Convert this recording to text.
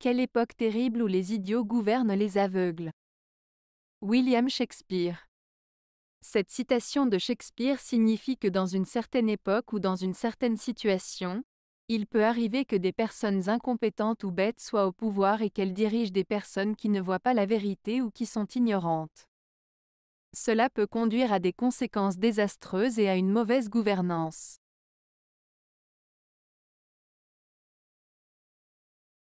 Quelle époque terrible où les idiots gouvernent les aveugles. William Shakespeare. Cette citation de Shakespeare signifie que dans une certaine époque ou dans une certaine situation, il peut arriver que des personnes incompétentes ou bêtes soient au pouvoir et qu'elles dirigent des personnes qui ne voient pas la vérité ou qui sont ignorantes. Cela peut conduire à des conséquences désastreuses et à une mauvaise gouvernance.